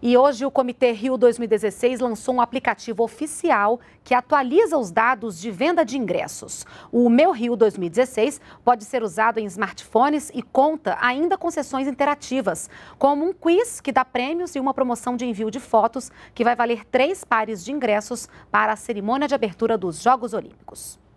E hoje o Comitê Rio 2016 lançou um aplicativo oficial que atualiza os dados de venda de ingressos. O Meu Rio 2016 pode ser usado em smartphones e conta ainda com sessões interativas, como um quiz que dá prêmios e uma promoção de envio de fotos que vai valer três pares de ingressos para a cerimônia de abertura dos Jogos Olímpicos.